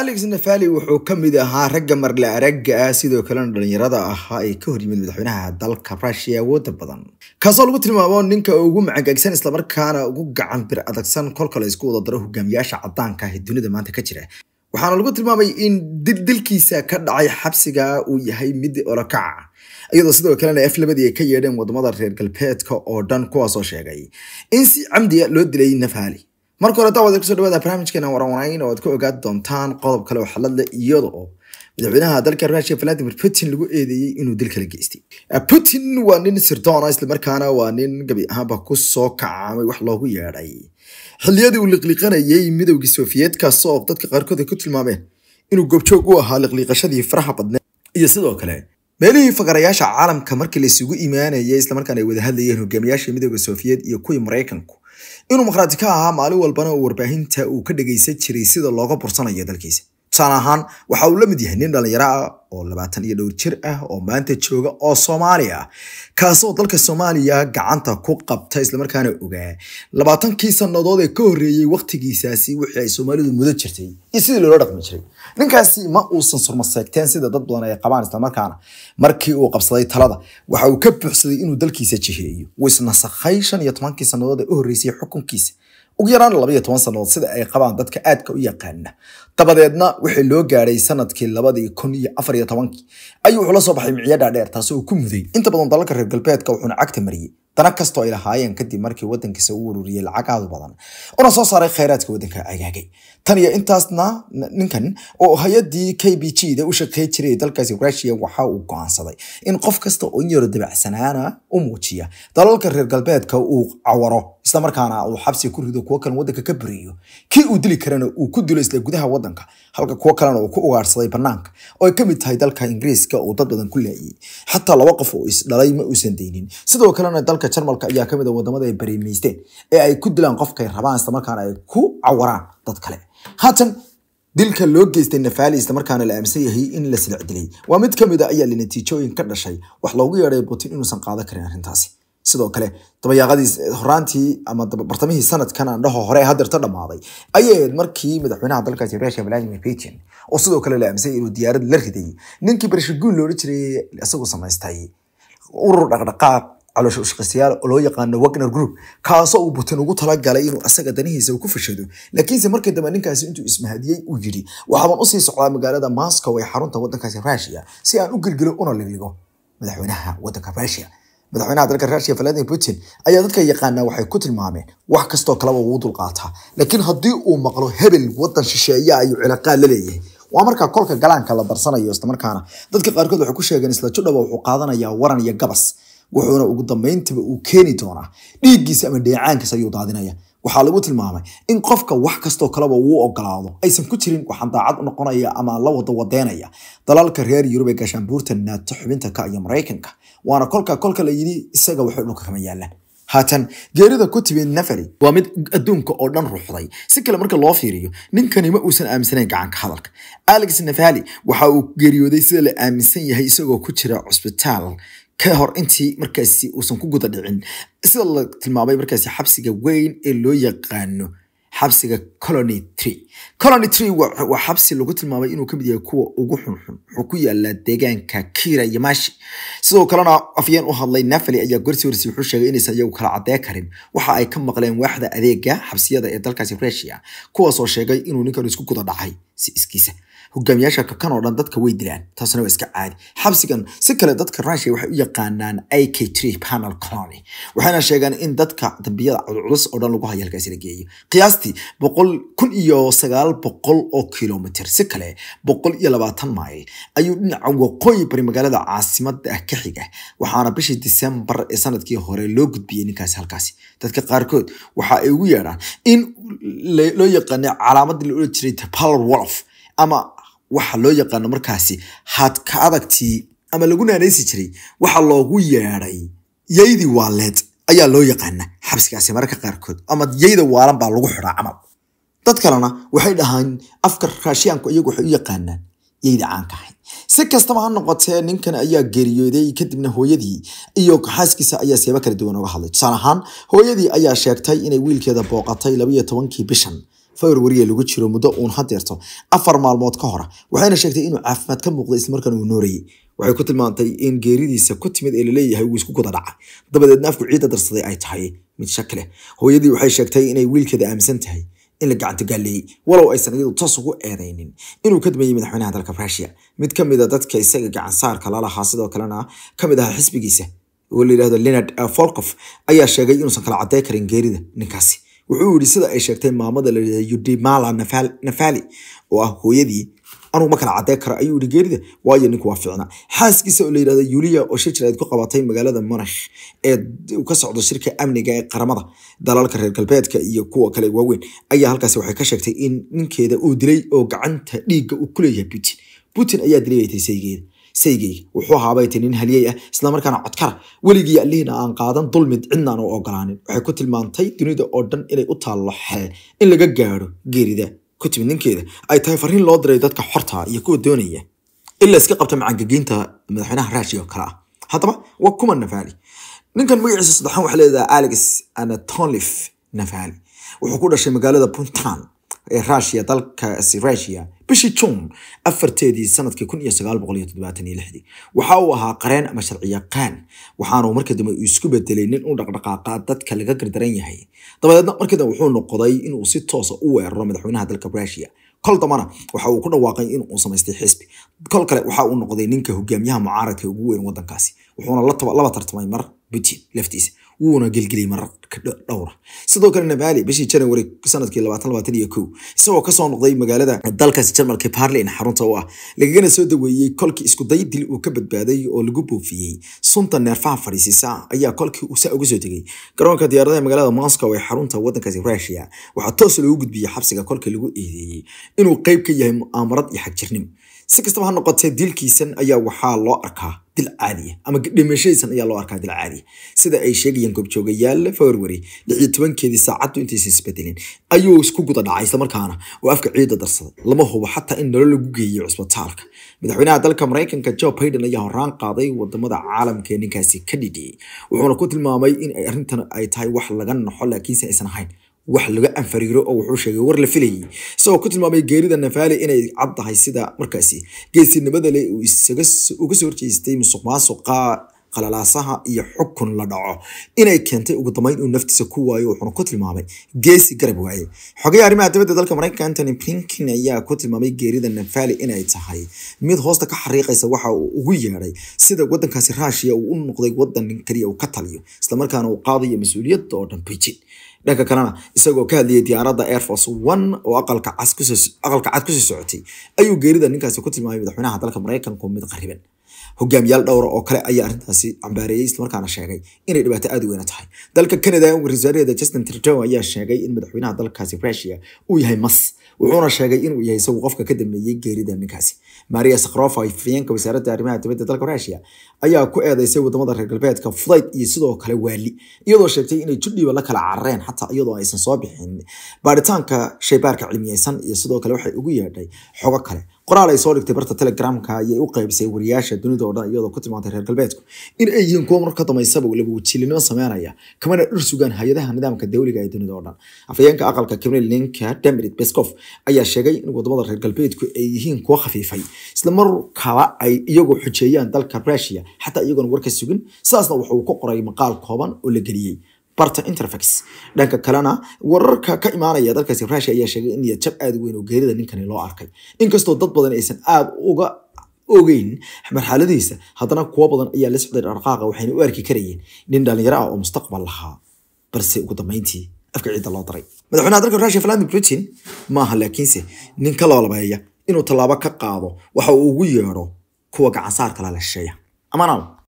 alex nafali wuxuu ka mid ahaa ragga marle aragga ah sidoo kalena dhallinyarada ahaa ee ka hor yimid madaxweynaha dalka rushia awooda badan kaasoo lagu tilmaamo ninka ugu macagagsan islamarkaana ugu gacan bir adagsan kolka la isku wada daro hogaamiyaasha caddaanka ah ee dunida maanta ka jira waxaana lagu tilmaamay in dildilkiisa ka dhacay xabsiga uu yahay mid olokaca iyadoo sidoo kalena f labadii ay ka yeedheen wadamada reer galbeedka oo dhan kuwaasoo sheegay in si camdiya ah loo dilay nafali marka hore daawada kusoo dhawaada barnaamijkeena waranwanayn oo aad ku ogaadi doontaan qodob kale oo xalad leh iyada madaxweynaha dalka ruushka valadimir putin lagu eedeeyey inuu dil kala geystay putin waa nin sirdoona islamarkaana waa nin gabi ahaanba kusoo kacaamay wax loogu yeedhay xilliyadii uu liqliqanayey midowgii sofiyeedkaas oo dadka qaarkood ay ku tilmaameen inuu goobjoog u ahaa liqliiqashadii faraha badneed iyo sidoo kale meelihii fagarayaasha caalamka markii la isugu imaanayay islamarkaana ay wada hadlayeen hogaamiyaasha sofiyeed iyo kuwii maraykanku inuu markhaati ka ahaa maalin walbana uu warbaahinta uu ka dhagaysan jiray sida looga bursanayo dalkiisa tan ahaan waxa uu la mid yahay nin dhallinyaro ah oo labaatan iyo dhowr jir ah oo maanta jooga oo soomaali kaasoo dalka soomaaliya gacanta ku qabta islamarkaana ogaa labaatankii sannadood ee ka horreeyey wakhtigiisaasi wixii ay soomaalidu mudo jirtay iyo sidii loola dhaqmi jiray ninkaasi ma uusan surmaseegteen sida dad badan ay qabaan islamarkaana markii uu qabsaday talada waxa uu ka buuxsaday inuu dalkiisa jiheeyo wisnasakhay shan iyo tobankii sannadood ee u horreysay xukunkiisa ugu yaraan labaiyo toban sannadood sida ay qabaan dadka aadka u yaqaana dabadeedna waxaa loo gaadhay sanadkii labadii kun iyo afar iyo tobankii ayuu wuxuu la soo baxay micyadha dheer taasi oo ku muday inta badan dalalka reer galbeedka wuxuuna cagta mariyey dana kastoo ay lahaayeen kadib markii wadankiisa u ururiyey lacag aad u badan una soo saaray khayraadka waddanka agaagay tan iyo intaasna ninkan oo hay-adii k b g da u shaqey jiray dalkaasi rushia waxa uu go-aansaday in qof kasta oo in dabacsanaana ah u muujiya dalalka reer galbeedka uu cawaro islamarkaana uu xabsi ku rido kuwo kalen wadanka ka beriyo kii uu dili karana uu ku dilo isla gudaha wadanka halka kuwo kalena uu ku ugaarsaday banaanka oo ay ka mid tahay dalka ingiriiska oo dad badan ku laayay xataa laba qof oo isdhalay ma uusan daynin sidoo kalena dalka jarmalka ayaa kamid a ah wadamada ay bareemaysteen ee ay ku dilaan qofkay rabaan islamarkaana ay ku cawaraan dad kale haatan dilka loo geystay nafaali islamarkaana la aaminsan yahay in la silic waa mid ka mid a ah ayaa la ka dhashay wax loogu yeedhay butin inuusan qaadan karin arrintaasi sidoo kale dabayaaqadii eh, horaantii ama bartamihii sanadkan aan dhaho hore hadeerta dhammaaday ayayd markii madaxweynaha dalkaasi rusia valadimir putin oo sidoo kale la aaminsay inuu diyaarad la riday ninkii barshaguun loola jiray isagoo samaystay urur dhaqdhaqaaq caloosha ushaqaystayaal loo yaqaano wagner group kaasoo uu butin ugu talagalay inuu asaga danihiisa ku fashado laakiinse markii dambe ninkaasi intuu ismahadiyey uu yidhi waxaabaan usii socdaa magaalada moscow ee xarunta waddankaasi rusia si aan u gelgelo una ligligo madaxweynaha waddanka rushia madaxweynaha dalka rushia valadimir putin ayaa dadka yaqaanaa waxay ku tilmaameen wax kastoo kaleba wuu dulqaataa laakiin haddii uu maqlo hebel wadan shisheeya ayuu cilaqaad la leeyahay waa markaa kolka galaanka la darsanayo islamarkaana dadka qaarkood waxay ku sheegeen isla judhaba wuxuu qaadanaya waran iyo gabas wuxuuna ugu dambayntiba uu keeni doonaa dhiiggiisa ama dheecaankiisa ayuu daadinaya waxaa lagu tilmaamay in qofka wax kastoo kaleba wuu ogolaado aysan ku jirin waxaan daacad u noqonaya ama la wadawadeynaya dalalka reer yurub ee gaashaanbuurta naato xubinta ka iyo maraykanka waana kolka kolka layidhi isaga waxay dhulka kama yaalaan haatan geerida ku timid nafari waa mid adduunka oo dhan ruuxday si kale marka loo fiiriyo ninkani ma uusan aaminsanayn gacanka hadalka alex nafali waxa uu geeriyooday sida la aaminsan yahay isagoo ku jira cusbitaal ka hor intii markaasi uusan ku guda dhicin sida la tilmaamay markaasi xabsiga weyn ee loo yaqaano xabsiga colony tree colony tree waa xabsi lagu tilmaamay inuu kamid yahay kuwa ugu xunxun wuxuu ku yaala deegaanka kiira iyo sidoo kalena afyeen u hadlay nafali ayaa gorsi horsi wuxuu sheegay inaysan iyagu kala cadee karin waxa ay ka maqleen waaxda adeega xabsiyada ee dalkaasi russia kuwaasoo sheegay inuu ninkan isku guda dhacay si iskiisa hogaamiyaasha kan oo dhan dadka way dilaan taasna waa iska caadi xabsigan si kale dadka rushia waxay u yaqaanaan i k t panel colony waxayna sheegaan in dadka dambiyada cudculus oo dhan lagu haya halkaasi la geeyo qiyaastii boqol kun iyo sagaal boqol oo kilomitr si kale boqol iyo labaatan mayl ayuu dhinaca waqooyi bari magaalada caasimada ah ka xiga waxaana bishii disembar ee sanadkii hore loo gudbiyey ninkaasi halkaasi dadka qaarkood waxa ay ugu yeedhaan in loo yaqaana calaamadii la ohan jiray palor wolf ama waxa loo yaqaano markaasi haadka adagtii ama lagu naanaysi jiray waxa loogu yeedhay yaydi waaleed ayaa loo yaqaana xabsigaasi mararka qaarkood ama yayda waalan baa lagu xidhaa camal dad kalena waxay dhahaan afka raashiyaanku iyagu waxay u yaqaanaan yayda caankahay si kastaba ha noqotee ninkan ayaa geeriyooday kadibna hooyadii iyo xaaskiisa ayaa siyaabo kala duwan uga hadlay tusaale ahaan hooyadii ayaa sheegtay inay wiilkeeda booqatay labayo tobankii bishan fawir wariya lagu jiro muddo uun hadeerto afar maalmood ka hor waxayna sheegtay inuu caafimaad ka muuqday islamarkaan uu noorayay waxay ku tilmaantay in geeridiisa ku timid ee laleeyahay uu isku guda dhaca dabadeedna afku ciidda darsaday ay tahay mid shak leh hooyadii waxay sheegtay inay wiilkeeda aaminsan tahay in la gacanta gaaleeyey walow aysan iyadu toos ugu eedaynin inuu ka dumayey madaxweynaha dalka rusia mid ka mida ah dadka isaga gacansaarka lalahaa sidoo kalena ka mid ahaa xisbigiisa oo la yidhahdo lenard folkof eh, ayaa sheegay inuusan kala cadday karin geerida ninkaasi wuxuu yidhi sida ay sheegtay maamada la layidhahda udimala nafali oo ah hooyadii anuu ma kala cadee karo ayuu yihi geerida waayo ninku waa ficna xaaskiisa oo la yidhahda yuliya oo shir jir ku qabatay magaalada munakh ee uu ka socdo shirka amniga ee qaramada dalalka reer galbeedka iyo kuwa kale waaweyn ayaa halkaasi waxay ka sheegtay in ninkeeda uu dilay oo gacanta dhiigga uu ku leeyahay putin putin ayaa dilay bay tay saygeeda saygayga wuxuu ahaabay nin haliyey ah islamarkaana codkara weligii allihiina aan qaadan dulmid cidnaan u ogolaanin waxay ku tilmaantay dunida oo dhan inay u taallo xel in laga gaaro geerida ku timid ninkeeda ay tahay fariin loo diray dadka xorta iyo kuwa doonaya in la iska qabta macangageynta madaxweynaha raashiga oo kale ah haddaba waa kuma nafaali ninkan magaciisa saddexaan waxaa leedaha alex anatonlif nafaali wuxuu ku dhashay magaalada puntland rusia dalkaasi rusia bishii june afarteedii sanadkii waxa uu ahaa qareen ama sharciyaqaan yaqaan waxaanu markii dambe isku bedelay nin u dhaqdhaqaaqa dadka laga gardaran yahay dabadeedna markii wuxuu noqday inuu si toosa u weeraro madaxweynaha dalka rusia kol dambana waxa uu ku dhawaaqay inuu samaystay xisbi kol kale waxa uu noqday ninka hogaamiyaha mucaaradka ugu weyn wadankaasi wuxuuna laba tartamay mar butin laftiisa wuuna gelgeliyay marar dhowra sidoo kale nabaali bishii january sanadkii isagoo kasoo noqday magaalada dalkaasi jarmalka parlin xarunta u ah lagagana soo daweeyey kolkii iskuday dil uu ka badbaaday oo lagu buufiyey sunta neerfaha fadhiisiisa ayaa kolkii usa uga soo tegay garoonka diyaaradaha magaalada moscow ee xarunta wadankaasi rusia waxaa toos lagu gudbiyey xabsiga kolkii lagu eedeeyey inuu qeyb ka yahay mu'aamarad iyo xagjirnimo si kastaba ha noqotee dilkiisan ayaa waxaa loo arkaa dil caadiya ah ama dhimashadiisan ayaa loo arkaa dil caadiya ah. sida ay sheegayaan goobjoogayaal febrwary lixyo tobankeedii saacaddu intaysan isbedelin ayuu isku guda dhacay islamarkaana oo afka ciidda darsaday lama hubo xataa in nolol lagu geeyay cusbitaalka madaxweynaha dalka maraykanka jo biden ayaa horaan qaaday wadamada caalamka ninkaasi ka dhidhiyey wuxuuna ku tilmaamay in arintan ay tahay wax laga naxo laakiinse aysan ahayn wax laga anfariiro oo wuxuu sheegay war la filayay isagoo ku tilmaamay geerida nafaale inay caddahay sida markaasi geesinimada leh uu isaga uga soo horjeestay musuq maasuqa qalalaasaha iyo xukun la dhaco inay keentay ugu dambeyn uu naftiisa ku waayo wuxuuna ku tilmaamay geesi garab waaye xogayaha arrimaha dibadda dalka maraykanka antony blinkin ayaa ku tilmaamay geerida nafali inay tahay mid hoosta ka xariiqaysa waxa uu ugu yeedhay sida wadankaasi raashiya uu u noqday wadan kaliya uu ka taliyo islamarkaana uu qaadayo mas-uuliyadda oo dhan bijin dhanka kalena isagoo ka hadlayay diyaaradda air force one oo aqalka cad kusii socotay ayuu geerida ninkaasi ku tilmaamay madaxweynaha dalka maraykanku mid qariban hogaamiyaal dhowra oo kale ayaa arintaasi cambaareeyey islamarkaana sheegay inay dhibaato aad u weyna tahay dalka canada wariis wasaarada justin trudeau ayaa sheegay in madaxweynaha dalkaasi russia uu yahay mas wuxuuna sheegay inuu yahay isagu qofka ka dambeeyey geerida ninkaasi maria sakrofa ifayeenka wasaaradda arrimaha dibadda dalka russia ayaa ku eedaysay wadamada reer galbeedka fudayd iyo sidoo kale waali iyadoo sheegtay inay judhiba la kala carareen xataa iyadoo aysan soo bixin baaritaanka shaybaarka cilmiyeysan iyo sidoo kale waxay ugu yeedhay xogo kale qoraal ay soo dhigtay barta telegramka ayay u qaybisay wariyaasha dunida oo dhan iyadoo ku tilmaantay reer galbeedku in ay yihiin kuwo marka damaysaba labawajiilinimo sameynaya kamana dhur sugaan hay-adaha nidaamka dawliga ee dunida oo dhan afhayeenka aqalka cabinet linka demrit beskof ayaa sheegay in wadamada reer galbeedku ay yihiin kuwo khafiifay islamarkaba ay iyagu xujeeyaan dalka rusia xataa iyagoon warka sugin sidaasna waxa uu ku qoray maqaal kooban oo la geliyey barta interfax dhanka kalena wararka ka imaanaya dalkaasi rusia ayaa sheegay in jab aad weyn oo geerida ninkani loo arkay inkastoo dad badan aysan aad uga ogeyn marxaladiisa haddana kuwo badan ayaa la socday dhaqdhaqaaqa waxayna u arki karayeen nin dhallinyaro ah oo mustaqbal lahaa balse ugu dambeyntii afka ciidda loo daray madaxweynaha dalka rusia vladimir putin maaha laakiinse nin ka loolabeeya inuu tallaabo ka qaado waxa uu ugu yeedho kuwa gacansaarka la la shisheeya